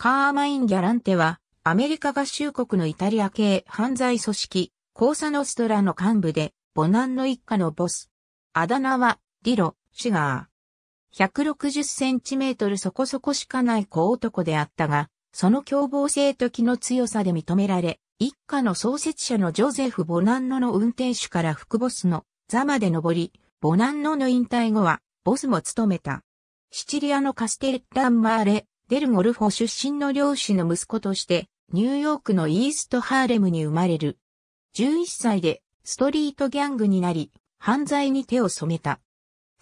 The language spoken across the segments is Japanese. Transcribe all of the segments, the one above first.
カーマイン・ギャランテは、アメリカ合衆国のイタリア系犯罪組織、コーサノストラの幹部で、ボナンの一家のボス。あだ名は、ディロ、シガー。160センチメートルそこそこしかない小男であったが、その凶暴性と気の強さで認められ、一家の創設者のジョゼフ・ボナンノの運転手から副ボスの座まで登り、ボナンノの引退後は、ボスも務めた。シチリアのカステッランマーレ、デル・モルフォ出身の漁師の息子として、ニューヨークのイーストハーレムに生まれる。11歳でストリートギャングになり、犯罪に手を染めた。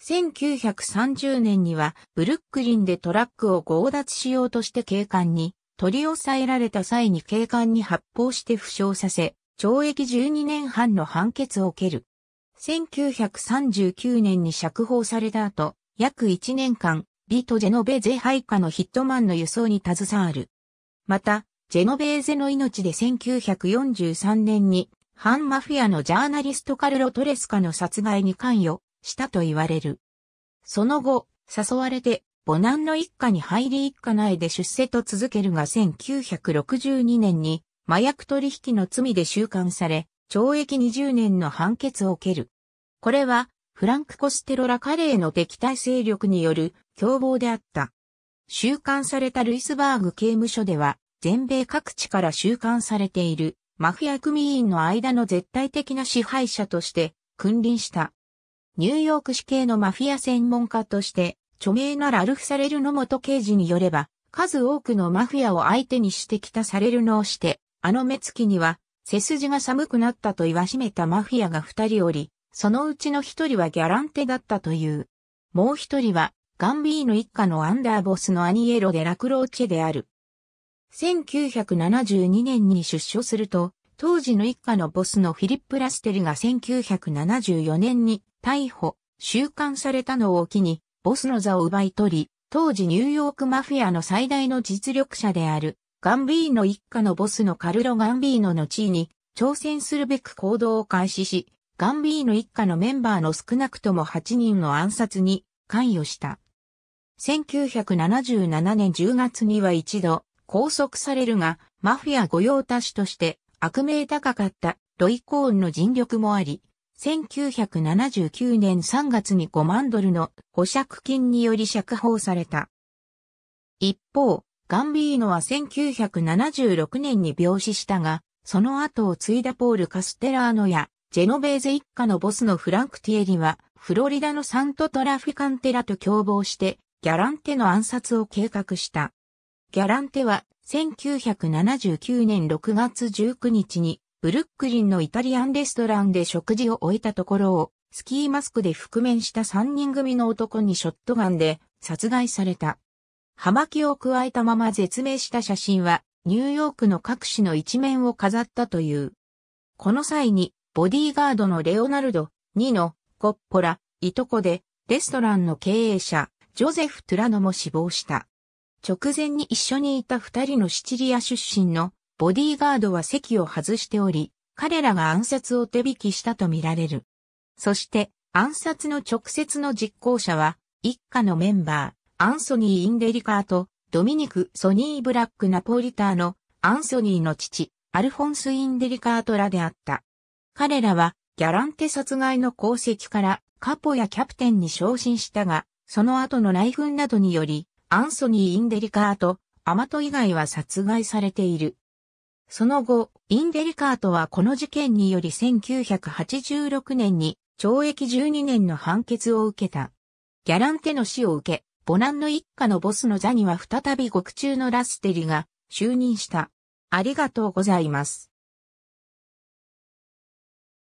1930年にはブルックリンでトラックを強奪しようとして警官に取り押さえられた際に警官に発砲して負傷させ、懲役12年半の判決を受ける。1939年に釈放された後、約1年間、ート・ジェノベーゼ配下のヒットマンの輸送に携わる。また、ジェノベーゼの命で1943年に、反マフィアのジャーナリストカルロ・トレスカの殺害に関与したと言われる。その後、誘われて、ボナンの一家に入り一家内で出世と続けるが1962年に麻薬取引の罪で収監され、懲役20年の判決を受ける。これはフランク・コステロラカレーの敵対勢力による凶暴であった。収監されたルイスバーグ刑務所では、全米各地から収監されているマフィア組員の間の絶対的な支配者として君臨した。ニューヨーク市警のマフィア専門家として、著名なラルフ・サレルの元刑事によれば、数多くのマフィアを相手にしてきたサレルのをして、あの目つきには、背筋が寒くなったと言わしめたマフィアが二人おり、そのうちの一人はギャランテだったという。もう一人は、ガンビーの一家のアンダーボスのアニエロ・デ・ラクローチェである。1972年に出所すると、当時の一家のボスのフィリップ・ラステルが1974年に逮捕、収監されたのを機に、ボスの座を奪い取り、当時ニューヨークマフィアの最大の実力者である、ガンビーの一家のボスのカルロ・ガンビーノの地位に挑戦するべく行動を開始し、ガンビーノ一家のメンバーの少なくとも8人の暗殺に関与した。1977年10月には一度拘束されるが、マフィア御用達として悪名高かったロイ・コーンの尽力もあり、1979年3月に5万ドルの保釈金により釈放された。一方、ガンビーノは1976年に病死したが、その後を継いだポール・カステラーノやジェノベーゼ一家のボスのフランク・ティエリは、フロリダのサント・トラフィカンテラと共謀して、ギャランテの暗殺を計画した。ギャランテは、1979年6月19日に、ブルックリンのイタリアンレストランで食事を終えたところを、スキーマスクで覆面した3人組の男にショットガンで殺害された。葉巻を加えたまま絶命した写真は、ニューヨークの各紙の一面を飾ったという。この際に、ボディーガードのレオナルド、2の、コッポラ、いとこで、レストランの経営者、ジョゼフ・トゥラノも死亡した。直前に一緒にいた二人のシチリア出身のボディーガードは席を外しており、彼らが暗殺を手引きしたとみられる。そして、暗殺の直接の実行者は、一家のメンバー、アンソニー・インデリカーと、ドミニク・ソニー・ブラック・ナポリターの、アンソニーの父、アルフォンス・インデリカートらであった。彼らはギャランテ殺害の功績からカポやキャプテンに昇進したが、その後の内紛などにより、アンソニー・インデリカート、アマト以外は殺害されている。その後、インデリカートはこの事件により1986年に懲役12年の判決を受けた。ギャランテの死を受け、ボナンの一家のボスの座には再び獄中のラステリが就任した。ありがとうございます。